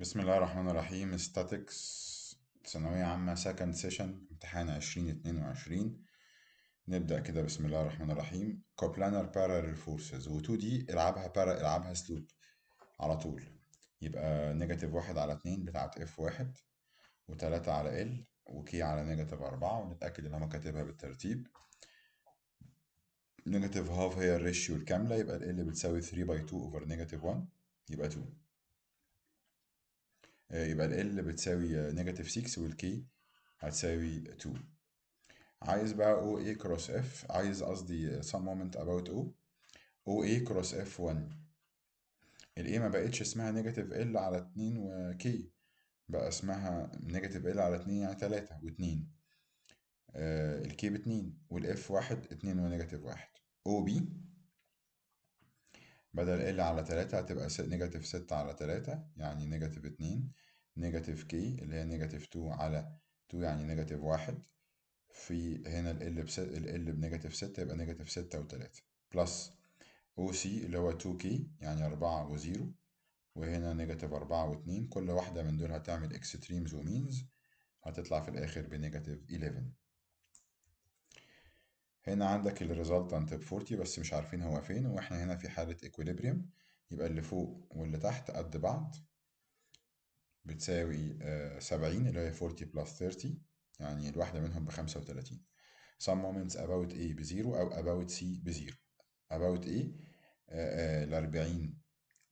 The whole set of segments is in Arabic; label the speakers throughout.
Speaker 1: بسم الله الرحمن الرحيم statics ثانوية عامة second session امتحان عشرين اتنين وعشرين نبدأ كده بسم الله الرحمن الرحيم coplanar parallel forces و 2 دي العبها para العبها سلوب على طول يبقى نيجاتيف واحد على اتنين بتاعت اف واحد وتلاتة على ال وكي على نيجاتيف أربعة ونتأكد إن هما كاتبها بالترتيب نيجاتيف هاف هي الريشيو الكاملة يبقى ال بتساوي 3 باي 2 اوفر نيجاتيف 1 يبقى 2 آه، يبقى ال L بتساوي نيجاتيف 6 والكي هتساوي 2 عايز بقى او اي كروس اف عايز قصدي some moment about او او اي كروس اف 1 الاي ما بقتش اسمها نيجاتيف ال على 2 وكي بقى اسمها نيجاتيف يعني آه، ال على 2 يعني 3 و2 آه الكي ب 2 والاف 1 2 ونيجاتيف 1 او بي بدل ال على 3 هتبقى نيجاتيف 6 على 3 يعني نيجاتيف 2 نيجاتيف كي اللي هي نيجاتيف 2 على 2 يعني نيجاتيف 1 في هنا ال بس ال بنيجاتيف 6 يبقى نيجاتيف 6 و3 بلس او سي اللي هو 2 كي يعني 4 و0 وهنا نيجاتيف 4 و2 كل واحدة من دول هتعمل اكستريمز ومينز هتطلع في الآخر بنيجاتيف 11 هنا عندك الريزلتنت ب 40 بس مش عارفين هو فين واحنا هنا في حالة ايكوليبريم يبقى اللي فوق واللي تحت قد بعض بتساوي آه، سبعين اللي هي 40 plus 30 يعني الواحدة منهم بخمسة وتلاتين some moments about A بزيرو أو about C بزيرو about A آه، آه، الأربعين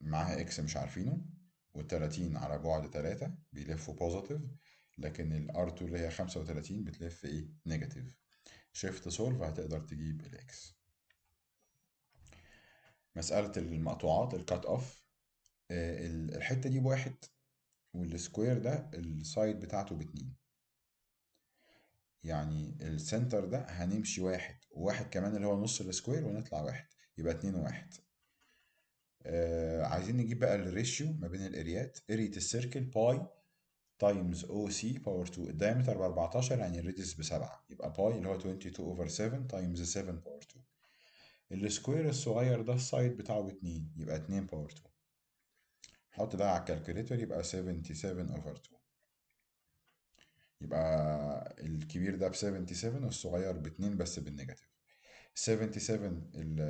Speaker 1: معاها X مش عارفينه والتلاتين على بعد تلاتة بيلفوا بوزيتيف لكن ال r 2 اللي هي خمسة وتلاتين بتلف ايه نيجاتيف شيفت سولف هتقدر تجيب الاكس مسألة المقطوعات الكات اوف الحتة دي بواحد والسكوير ده السايد بتاعته باتنين يعني السنتر ده هنمشي واحد وواحد كمان اللي هو نص السكوير ونطلع واحد يبقى اتنين واحد آه عايزين نجيب بقى الريشيو ما بين الاريات اريا السيركل باي تايمز او سي باور 2 الدايمتر ب 14 يعني الريديوس ب 7 يبقى باي اللي هو 22 اوفر 7 تايمز 7 باور 2 السكوير الصغير ده السايد بتاعه ب 2 يبقى 2 باور 2 حط ده على الكالكوليتر يبقى 77 اوفر 2 يبقى الكبير ده ب 77 والصغير باتنين بس بالنيجاتيف 77 ال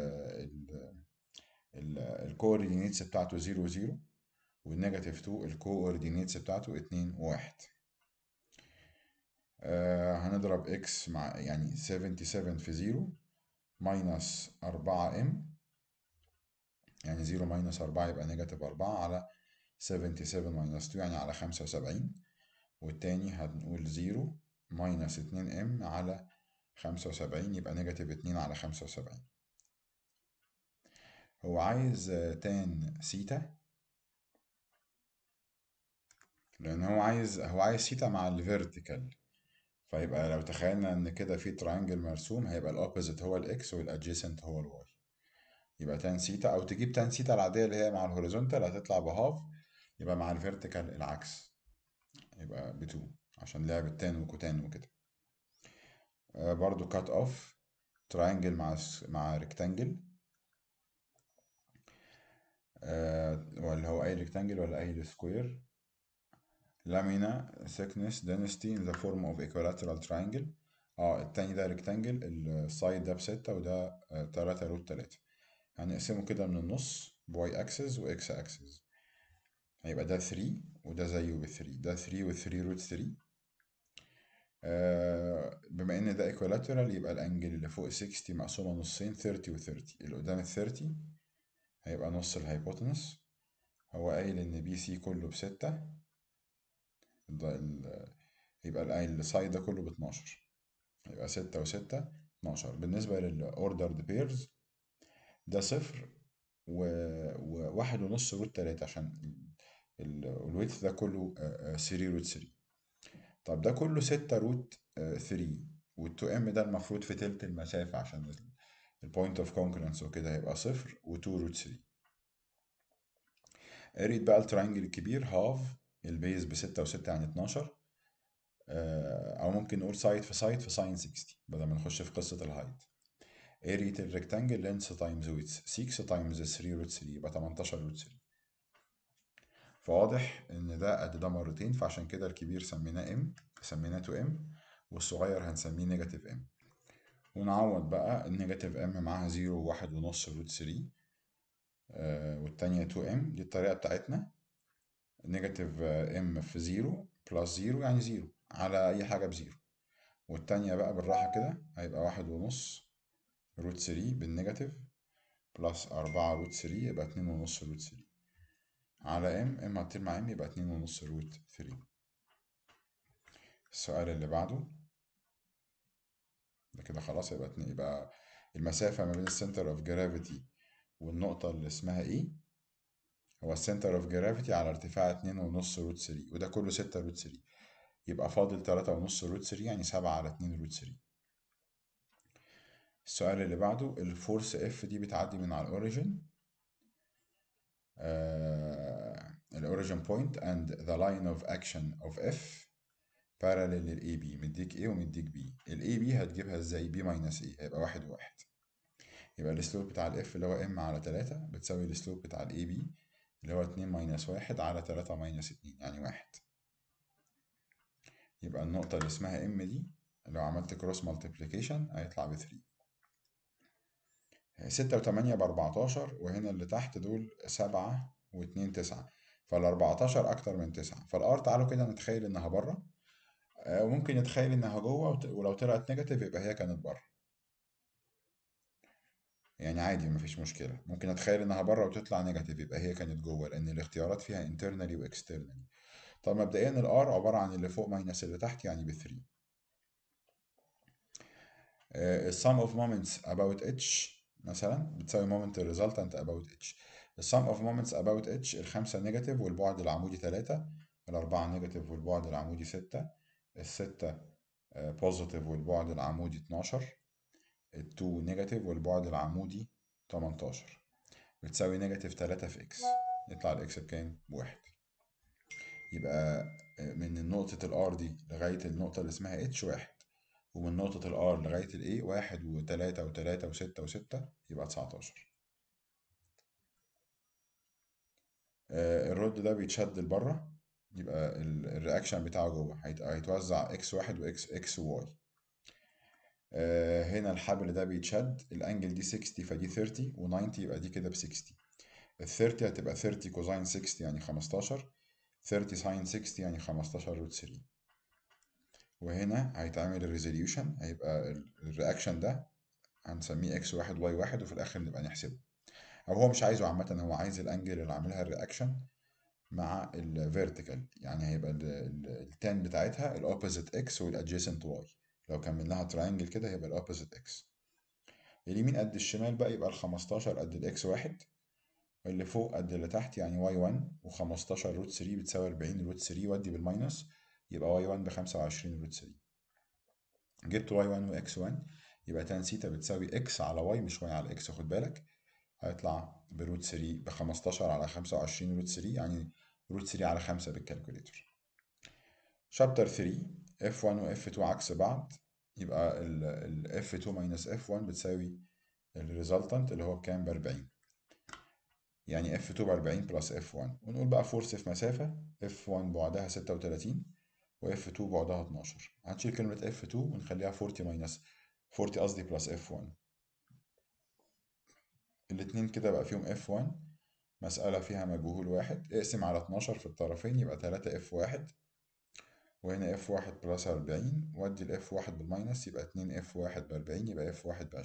Speaker 1: ال الكوردينيتس بتاعته 0 0 والنيجاتيف 2 الكوردينيتس بتاعته 2 1 آه هنضرب اكس مع يعني 77 في 0 ماينس 4 ام يعني 0 ماينس 4 يبقى نيجاتيف 4 على 77 minus 2 يعني على 75 والتاني هنقول 0 minus 2m على 75 يبقى negative 2 على 75 هو عايز tan ثيتا لأن هو عايز هو عايز ثيتا مع ال vertical فيبقى لو تخيلنا إن كده في triangle مرسوم هيبقى ال opposite هو ال x وال adjacent هو ال y يبقى tan ثيتا أو تجيب tan ثيتا العادية اللي هي مع ال horizontal هتطلع بهاف يبقى مع الفيرتيكال العكس يبقى ب2 عشان لعب التان وكوتان وكده آه، برضو كات اوف تراينجل مع مع ريكتانجل آه، ولا هو اي ريكتانجل ولا اي سكوير لامينا ثيكنس density ان ذا فورم اوف equilateral triangle اه التاني ده ريكتانجل السايد ده بستة وده آه، تلاتة روت تلاتة هنقسمه كده من النص بواي اكسس واكس اكسس هيبقى ده 3 وده زيه ب 3 ده 3 و 3 روت 3 بما ان ده ايكولاترال يبقى الانجل اللي فوق 60 مقسومه نصين 30 و 30 اللي قدام ال 30 هيبقى نص الهايبوتنس هو قايل ان بي سي كله بستة يبقى السايد ده كله ب 12 يبقى 6 و 6 12 بالنسبة للأوردرد بيرز ده صفر وواحد ونص روت 3 عشان الويدث ده كله 3 روت 3 طب ده كله 6 روت 3 وال2 ام ده المفروض في تلت المسافة عشان البوينت اوف كونكرنس وكده هيبقى صفر و2 روت 3 قريت بقى الترينجل الكبير هاف البيز بستة وستة يعني اتناشر آه، أو ممكن نقول سايد في سايد في ساين 60 بدل ما نخش في قصة الهايت اريت الريكتانجل لينس تايمز ويتس 6 تايمز 3 روت 3 يبقى 18 روت 3 فواضح ان ده قد ده مرتين فعشان كده الكبير سميناه ام سميناته ام والصغير هنسميه نيجاتيف ام ونعوض بقى النيجاتيف ام معاها 0 وواحد ونص روت 3 آه والتانية 2 ام دي الطريقة بتاعتنا نيجاتيف ام آه، في 0 بلس 0 يعني 0 على أي حاجة بزيرو والتانية بقى بالراحة كده هيبقى واحد ونص روت 3 بالنيجاتيف بلس أربعة روت 3 يبقى اتنين ونص روت 3 على ام ام هتطير مع ام يبقى اتنين ونص روت ثري السؤال اللي بعده ده كده خلاص يبقى اتنين يبقى المسافة ما بين السنتر اوف جرافيتي والنقطة اللي اسمها ايه هو السنتر اوف جرافيتي على ارتفاع اتنين ونص روت ثري وده كله ستة روت ثري يبقى فاضل تلاتة ونص روت ثري يعني سبعة على اتنين روت ثري السؤال اللي بعده الفورس اف دي بتعدي من على الاوريجن آه الأوريجين بوينت أند ذا لاين أوف أكشن أوف إف بارلل للاي بي مديك ايه ومديك بي الاي بي هتجيبها إزاي بي ماينس ايه هيبقى واحد واحد يبقى السلوب بتاع الاف اللي هو ام على تلاتة بتساوي السلوب بتاع الاي بي اللي هو اتنين ماينس واحد على تلاتة ماينس اتنين يعني واحد يبقى النقطة اللي اسمها ام دي لو عملت كروس مالتيبليكيشن هيطلع بثري ستة وتمانية بأربعتاشر وهنا اللي تحت دول سبعة واتنين تسعة فال 14 اكتر من 9 فالار تعالوا كده نتخيل انها بره آه، وممكن نتخيل انها جوه ولو طلعت نيجاتيف يبقى هي كانت بره يعني عادي مفيش مشكله ممكن اتخيل انها بره وتطلع نيجاتيف يبقى هي كانت جوه لان الاختيارات فيها انترنالي واكسترنالي طب مبدئيا الار عباره عن اللي فوق ماينس اللي تحت يعني ب 3 السم اوف مومنتس اباوت اتش مثلا بتساوي مومنت resultant اباوت اتش sum of moments about h الخمسة نيجاتيف والبعد العمودي تلاتة الأربعة نيجاتيف والبعد العمودي ستة الستة بوزيتيف آه، والبعد العمودي اتناشر التو نيجاتيف والبعد العمودي تمنتاشر بتساوي نيجاتيف تلاتة في اكس يطلع الاكس بكام؟ بواحد يبقى آه، من نقطة الار دي لغاية النقطة اللي اسمها اتش واحد ومن نقطة الار لغاية a واحد وتلاتة وتلاتة وستة وستة يبقى تسعتاشر آه، الرد ده بيتشد لبره يبقى الرياكشن بتاعه جوه هيتوزع اكس واحد واكس اكس واي هنا الحبل ده بيتشد الانجل دي 60 فدي 30 و90 يبقى دي كده ب 60 ال 30 هتبقى 30 كوزين 60 يعني 15 30 ساين 60 يعني 15 روت 3 وهنا هيتعمل الريزوليوشن هيبقى الرياكشن ده هنسميه اكس واحد واي واحد وفي الاخر نبقى نحسبه او هو مش عايزه عامه هو عايز الانجل اللي عاملها الرياكشن مع الفيرتيكال يعني هيبقى التان بتاعتها الاوبوزيت اكس والادجيسنت واي لو كملناها تراينجل كده هيبقى الاوبوزيت اكس اليمين قد الشمال بقى يبقى ال 15 قد الاكس واحد اللي فوق قد اللي تحت يعني واي 1 و15 روت 3 بتساوي 40 روت 3 ودي بالماينس يبقى واي 1 ب 25 روت 3 جبت واي 1 واكس 1 يبقى تان سيتا بتساوي اكس على واي مش واي على اكس خد بالك هيطلع بروت 3 ب 15 على 25 روت 3 يعني روت 3 على 5 بالكالكوليتر شابتر 3 f1 و f2 عكس بعض يبقى ال f2 ماينس f1 بتساوي الريزلتنت اللي هو بكام ب 40 يعني f2 ب 40 بلس f1 ونقول بقى فورس في مسافة f1 بعدها 36 و f2 بعدها 12 هنشيل كلمة f2 ونخليها 40 ماينس 40 قصدي بلس f1 الاتنين كده بقى فيهم F1 مسألة فيها مجهول واحد اقسم على 12 في الطرفين يبقى 3 F1 وهنا F1 بلس 40 وادي ال F1 بالماينس يبقى 2 F1 ب 40 يبقى F1 ب 20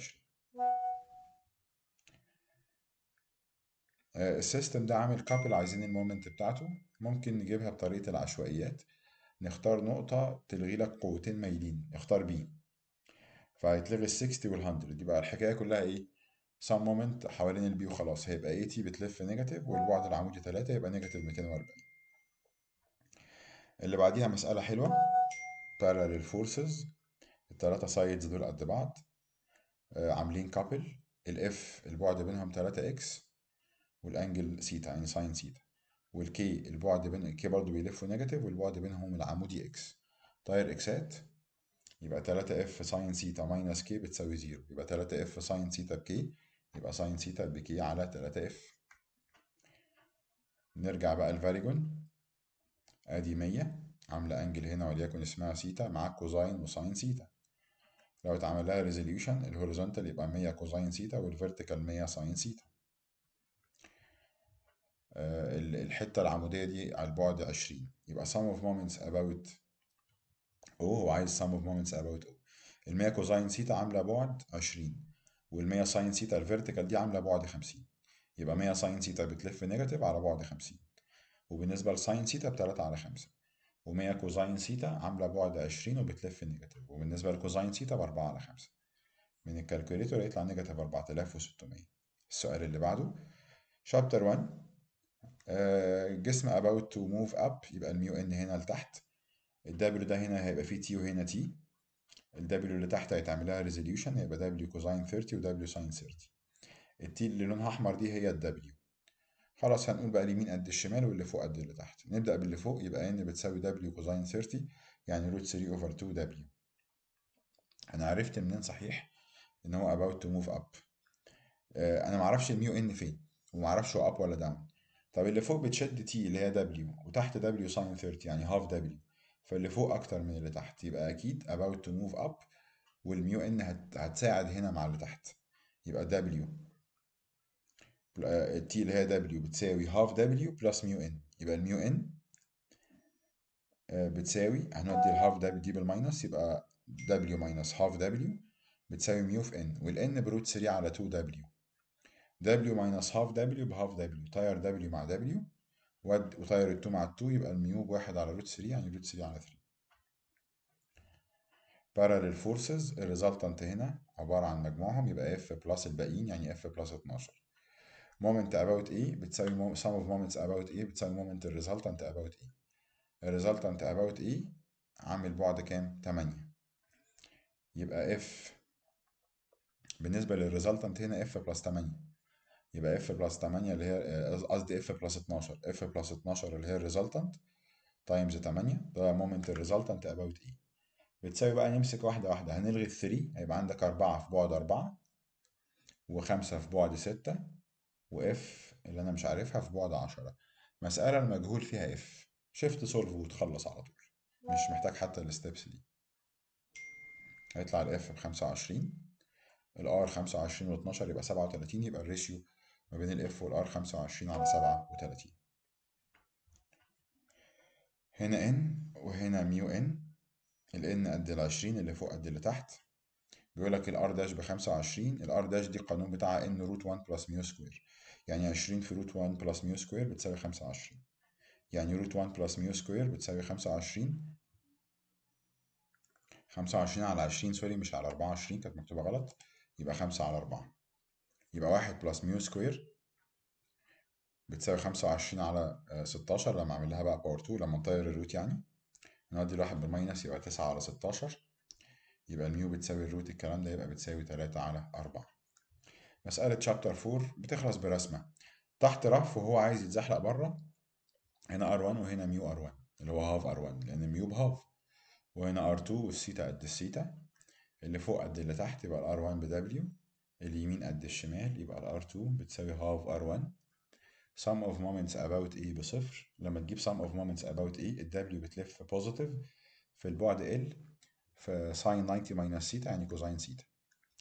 Speaker 1: السيستم ده عامل كابل عايزين المومنت بتاعته ممكن نجيبها بطريقة العشوائيات نختار نقطة تلغي لك قوتين مايلين اختار بي فهيتلغي ال 60 وال 100 يبقى الحكاية كلها ايه سام مومنت حوالين البي وخلاص هيبقى اي تي بتلف نيجاتيف والبعد العمودي 3 يبقى نيجاتيف 240 اللي بعديها مسألة حلوة parallel forces الثلاثه سايدز دول قد بعض آه، عاملين كابل الاف البعد بينهم 3 اكس والانجل سيتا يعني ساين سيتا والكي البعد بين الكي برضه بيلفوا نيجاتيف والبعد بينهم العمودي اكس طاير اكسات يبقى 3 اف ساين سيتا ماينس كي بتساوي 0 يبقى 3 اف ساين سيتا بكي يبقى ساين ثيتا قد كيه على 3 اف نرجع بقى الفاريجون ادي 100 عامله انجل هنا وليكن اسمها ثيتا مع كوزاين وساين ثيتا لو اتعمل لها ريزوليوشن الهوريزونتال يبقى 100 كوزاين ثيتا والفيرتيكال 100 ساين ثيتا الحته العموديه دي على البعد 20 يبقى سم اوف مومنتس اباوت او هو عايز سم اوف مومنتس اباوت او ال 100 كوزاين ثيتا عامله بعد 20 وال100 ساين ثيتا الفيرتيكال دي عامله بعد 50 يبقى 100 ساين ثيتا بتلف نيجاتيف على بعد 50 وبالنسبه لساين ثيتا ب 3 على 5 و100 كوزاين ثيتا عامله بعد 20 وبتلف نيجاتيف وبالنسبه لكوزاين ثيتا ب 4 على 5 من الكالكوليتور يطلع نيجاتيف 4600 السؤال اللي بعده شابتر آه، 1 جسم about to move up يبقى الميو ان هنا لتحت الدبليو ده هنا هيبقى فيه تي وهنا تي ال W اللي تحت هيتعمل لها ريزوليوشن هيبقى W كوزاين 30 و W ساين 30 التي اللي لونها احمر دي هي ال W خلاص هنقول بقى اليمين قد الشمال واللي فوق قد اللي تحت نبدأ باللي فوق يبقى n بتساوي W كوزاين 30 يعني روت 3 اوفر 2 W انا عرفت منين صحيح ان هو about to move up آه انا معرفش الميو ان فين ومعرفش هو up ولا down طب اللي فوق بتشد T اللي هي W وتحت W ساين 30 يعني half W فاللي فوق أكتر من اللي تحت يبقى أكيد about to move up والميو إن هتساعد هنا مع اللي تحت يبقى W آه، t اللي هي W بتساوي half W plus ميو إن يبقى الميو إن آه، بتساوي هنودي الهاف W دي بالماينس يبقى W minus half W بتساوي ميو في N والان بروت 3 على 2 W W minus half W بهاف W تاير W مع W ود- وطير ال 2 مع ال 2 يبقى الميوب واحد على روت 3 يعني روت 3 على 3 parallel forces الريزلتنت هنا عبارة عن مجموعهم يبقى اف بلس الباقيين يعني اف بلس 12 مومنت اباوت ايه بتساوي sum of moments about ايه بتساوي moment الريزلتنت اباوت ايه الريزلتنت اباوت ايه عامل بعد كام؟ 8 يبقى اف بالنسبة للريزلتنت هنا اف بلس 8 يبقى اف بلس 8 اللي هي آه، قصدي اف بلس 12 اف بلس 12 اللي هي الريزلتنت تايمز 8 ده مومنت الريزلتنت اباوت اي بتساوي بقى نمسك واحده واحده هنلغي ال 3 هيبقى عندك 4 في بعد 4 و5 في بعد 6 واف اللي انا مش عارفها في بعد 10 مساله المجهول فيها اف شيفت سولف وتخلص على طول مش محتاج حتى الستبس دي هيطلع الاف ب 25 الار 25 و12 يبقى 37 يبقى الريشيو بين ال F وال R 25 على 37 هنا N وهنا ميو N ال N قد ال 20 اللي فوق قد اللي تحت بيقول لك ال R داش ب 25 ال R داش دي القانون بتاعها N روت 1 بلس ميو سكوير يعني 20 في روت 1 بلس ميو سكوير بتساوي 25 يعني روت 1 بلس ميو سكوير بتساوي 25 25 على 20 سوري مش على 24 كانت مكتوبة غلط يبقى 5 على 4 يبقى واحد بلس ميو سكوير بتساوي خمسة وعشرين على آه، ستاشر لما أعمل لها بقى باور تو لما نطير الروت يعني نودي الواحد بالماينس يبقى تسعة على ستاشر يبقى الميو بتساوي الروت الكلام ده يبقى بتساوي تلاتة على أربعة مسألة شابتر فور بتخلص برسمة تحت رف وهو عايز يتزحلق بره هنا ار1 وهنا ميو ار1 اللي هو هاف ار1 لأن ميو بهاف وهنا ار2 والسيتا قد السيتا اللي فوق قد اللي تحت يبقى الار1 بدبليو اليمين قد الشمال يبقى ال R2 بتساوي half R1 sum of moments about A بصفر لما تجيب sum of moments about A ال W بتلف positive في البعد L في ساين 90 ماينس theta يعني cosine theta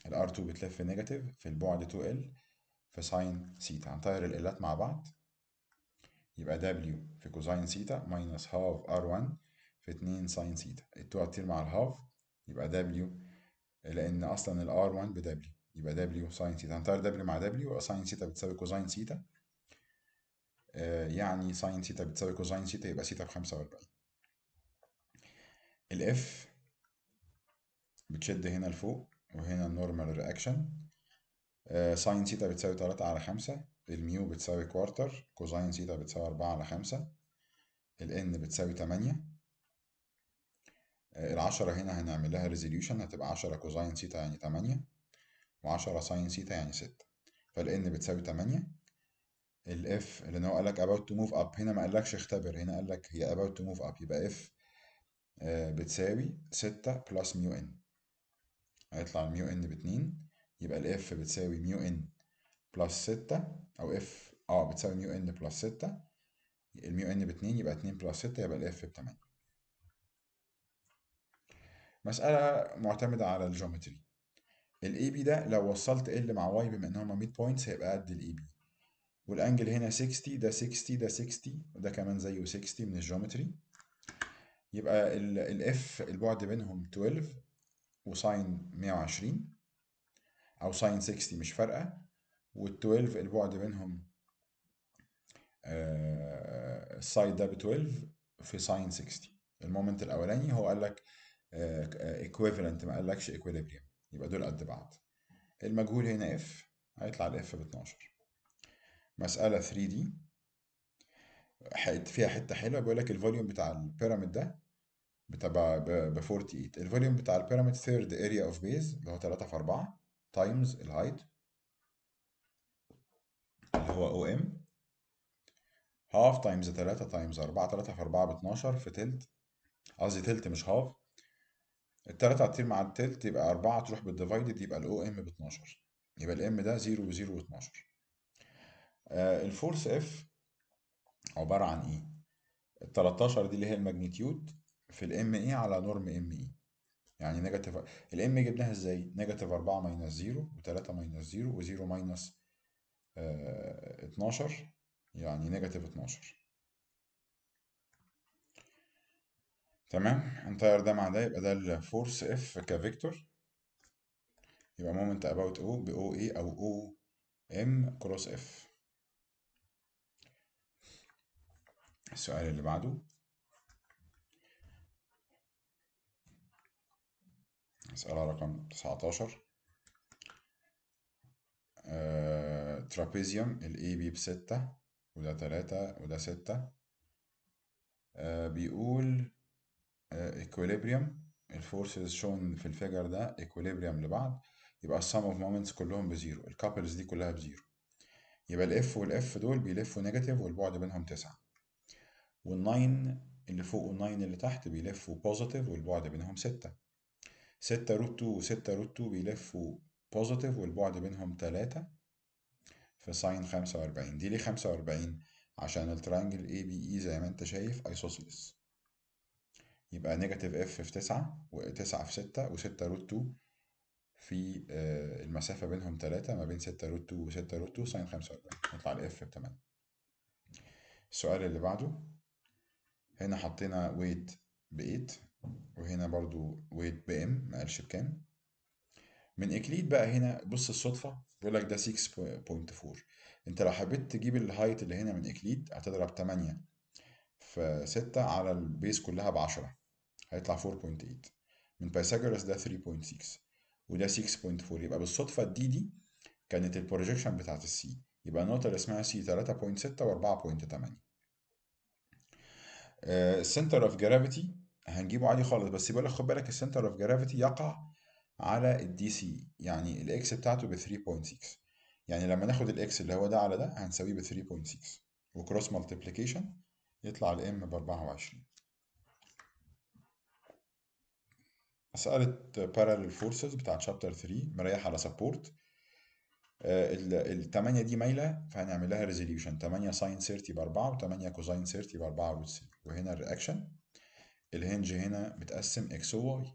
Speaker 1: ال R2 بتلف نيجاتيف في البعد 2L في ساين theta هنطير الإلات مع بعض يبقى W في cosine theta ماينس half R1 في 2 ساين theta التو هتطير مع الهاف يبقى W لأن أصلا ال R1 ب W يبقى دبليو ساين ثيتا هنطير دبليو مع دبليو ساين ثيتا بتساوي كوزين ثيتا اه يعني ساين ثيتا بتساوي كوزين ثيتا يبقى ثيتا بخمسة وأربعين الاف بتشد هنا لفوق وهنا النورمال رياكشن ساين ثيتا بتساوي تلاتة على خمسة الميو بتساوي كوارتر كوزين ثيتا بتساوي أربعة على خمسة الان بتساوي تمانية اه العشرة هنا هنعمل لها ريزوليوشن هتبقى عشرة كوزين ثيتا يعني تمانية وعشرة ساين سيتا يعني ستة فالان بتساوي تمانية الاف لان هو قالك about to move up هنا ما قالكش اختبر هنا قالك هي about to move up يبقى اف آه، بتساوي ستة بلس ميو ان هيطلع الميو ان باتنين يبقى الاف بتساوي ميو ان بلس ستة او اف اه بتساوي ميو ان بلس ستة الميو ان باتنين يبقى اتنين بلس ستة يبقى الاف بتمانية مسألة معتمدة على الجيومتري الاي بي ده لو وصلت ال مع واي بما ان هما ميد بوينتس هيبقى قد الاي بي والانجل هنا 60 ده 60 ده 60 وده كمان زيه 60 من الجيومتري يبقى الاف البعد بينهم 12 وساين 120 او ساين 60 مش فارقه وال12 البعد بينهم السايد آه، ده ب 12 في ساين 60 المومنت الاولاني هو قال لك ايكويفالنت آه، آه، ما قالكش ايكويليبريم يبقى دول قد بعض المجهول هنا اف هيطلع الاف ب 12 مسألة 3 دي فيها حتة حلوة بيقول لك الفوليوم بتاع البيراميد ده بتبقى ب 48 الفوليوم بتاع البيراميد ثيرد اريا اوف بيز اللي هو 3 في 4 تايمز الهايت اللي هو او ام هاف تايمز 3 تايمز 4 3 في 4 ب 12 في تلت قصدي تلت مش هاف التلاتة هتطير مع التلت يبقى أربعة تروح بالديفايدد يبقى الأو إم 12 يبقى M ده زيرو وزيرو واتناشر آه، الفورس إف عبارة عن إيه؟ التلاتاشر دي اللي هي الماجنتيود في الـ M إيه على نورم M إيه يعني نيجاتيف الـ M جبناها إزاي؟ نيجاتيف أربعة ماينس زيرو 3 ماينس زيرو وزيرو ماينس آه، اتناشر يعني نيجاتيف اتناشر تمام هنطير ده مع ده يبقى ده الفورس اف كفيكتور يبقى مومنت اباوت او ب او اي او او ام كروس اف السؤال اللي بعده مسألة رقم 19 ترابيزيوم آه، ال الاي بي 6 وده 3 وده 6 آه، بيقول ايكويليبريم الفورسز شون في الفيجر ده ايكويليبريم لبعض يبقى السم اوف مومنتس كلهم بزيرو الكابلز دي كلها بزيرو يبقى الاف والاف دول بيلفوا نيجاتيف والبعد بينهم تسعة والناين اللي فوق والناين اللي تحت بيلفوا بوزيتيف والبعد بينهم ستة ستة روت تو وستة روت تو بيلفوا بوزيتيف والبعد بينهم تلاتة في ساين خمسة وأربعين دي ليه خمسة وأربعين عشان الترينجل اي بي اي زي ما انت شايف ايسوسيلس يبقى نيجاتيف اف في تسعة وتسعة في ستة وستة روت تو في آه، المسافة بينهم تلاتة ما بين ستة روت تو وستة روت تو ساين خمسة وأربعين يطلع الاف بتمانية السؤال اللي بعده هنا حطينا ويت بإيت وهنا برضو ويت بإم مقالش بكام من اكليد بقى هنا بص الصدفه بيقول لك ده 6.4 انت لو حبيت تجيب الهايت اللي هنا من اكليد هتضرب 8 في 6 على البيس كلها ب 10 هيطلع 4.8 من بايثاغورس ده 3.6 وده 6.4 يبقى بالصدفة الدي دي كانت البروجيكشن بتاعت السي يبقى النقطة اللي اسمها سي 3.6 و 4.8 السنتر اوف جرافيتي هنجيبه عادي خالص بس يبقى لك خد بالك السنتر اوف جرافيتي يقع على الدي سي يعني الاكس بتاعته ب 3.6 يعني لما ناخد الاكس اللي هو ده على ده هنساويه ب 3.6 وكروس مالتيبليكيشن يطلع الام ب 24 مسألة parallel forces بتاعة chapter 3 مريح على support آه، ال 8 دي مايلة فهنعمل لها resolution 8 sin 30 ب 4 و8 cosine 30 ب 4 روت 3 وهنا الرياكشن الهنج هنا بتقسم x و y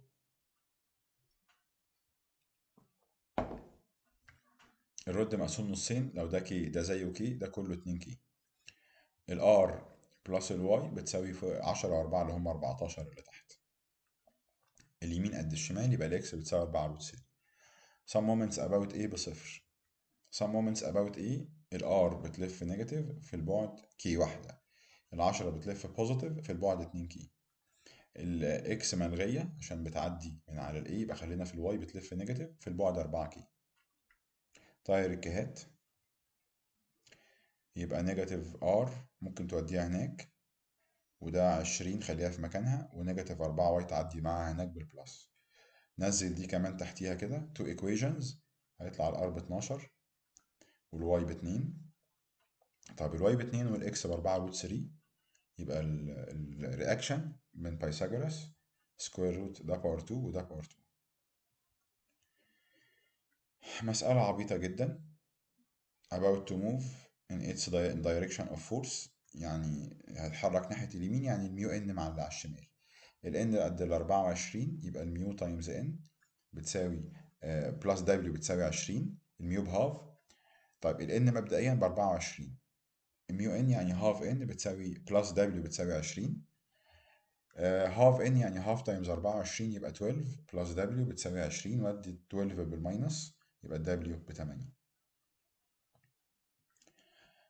Speaker 1: الرد مقسوم نصين لو ده كي ده زيه كي ده كله 2 كي الار بلس الواي بتساوي 10 و4 اللي هم 14 اللي تحت اليمين قد الشمال يبقى الإكس بتساوي 4 روت 6 some moments about A بصفر some moments about A الار بتلف نيجاتيف في البعد كي واحدة ال 10 بتلف بوزيتيف في البعد 2 كي الاكس ملغية عشان بتعدي من على الاي يبقى خلينا في الواي بتلف نيجاتيف في البعد 4 كي طاير الكهات يبقى نيجاتيف ار ممكن توديها هناك وده 20 خليها في مكانها ونيجاتيف 4 واي تعدي معاها هناك بالبلس نزل دي كمان تحتيها كده تو ايكويشنز هيطلع الار ب 12 والواي ب 2 طب الواي ب 2 والاكس ب 4 روت 3 يبقى الرياكشن من بايثاغورس سكوير روت ده باور 2 وده باور 2 مسألة عبيطة جدا about to move in its direction of force يعني هتحرك ناحية اليمين يعني الميو ان مع على الشمال الان قد ال 24 يبقى الميو تايمز ان بتساوي بلس آه، دبليو بتساوي 20 الميو بهاف طيب الان مبدئيا ب 24 الميو ان يعني هاف ان بتساوي بلس دبليو بتساوي 20 آه، هاف ان يعني هاف تايمز 24 يبقى 12 بلس دبليو بتساوي 20 ودي 12 بالماينس يبقى دبليو ب 8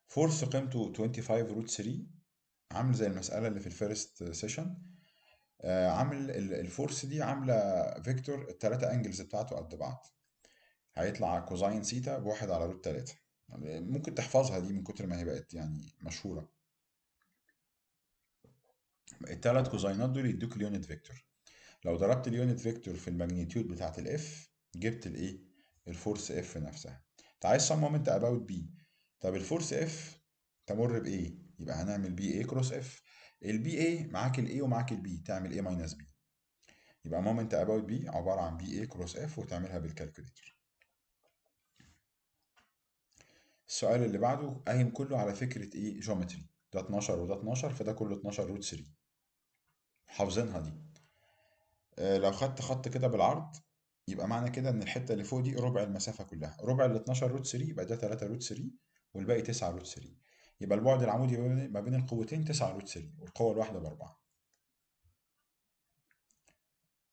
Speaker 1: فورس قيمته 25 روت 3 عامل زي المسألة اللي في الفيرست سيشن آه، عامل الفورس دي عاملة فيكتور التلاتة انجلز بتاعته قد بعض هيطلع كوزاين سيتا بواحد على روت تلاتة ممكن تحفظها دي من كتر ما هي بقت يعني مشهورة التلات كوزاينات دول يدوك اليونت فيكتور لو ضربت اليونت فيكتور في الماجنيتيود بتاعت الاف جبت الايه الفورس اف نفسها انت عايز سم مومنت اباوت بي طب الفورس اف تمر بايه يبقى هنعمل بي اي كروس اف البي اي معاك الاي ومعاك البي تعمل اي ماينس بي يبقى مومنت اباوت بي عباره عن بي اي كروس اف وتعملها بالكالكوليتر السؤال اللي بعده قايم كله على فكره ايه جيومتري ده 12 وده 12 فده كله 12 روت 3 حافظينها دي آه لو خدت خط كده بالعرض يبقى معنى كده ان الحته اللي فوق دي ربع المسافه كلها ربع ال 12 روت 3 يبقى ده 3 روت 3 والباقي 9 روت 3 يبقى البعد العمودي ما بين القوتين 9 روت 3 والقوة الواحدة بأربعة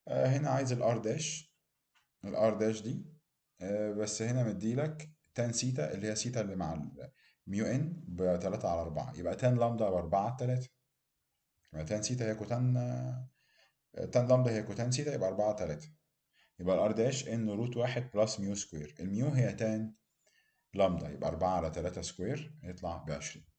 Speaker 1: آه هنا عايز الار داش الار داش دي آه بس هنا مديلك تان سيتا اللي هي سيتا اللي مع ميو ان ب 3 على 4 يبقى تان لامدا ب 4 على 3 يبقى آه، تان سيتا هي كوتان تان لامدا هي كوتان سيتا يبقى 4 على 3 يبقى الار داش ان روت 1 بلس ميو سكوير الميو هي تان لامدا يبقى 4 على 3 سكوير يطلع ب 20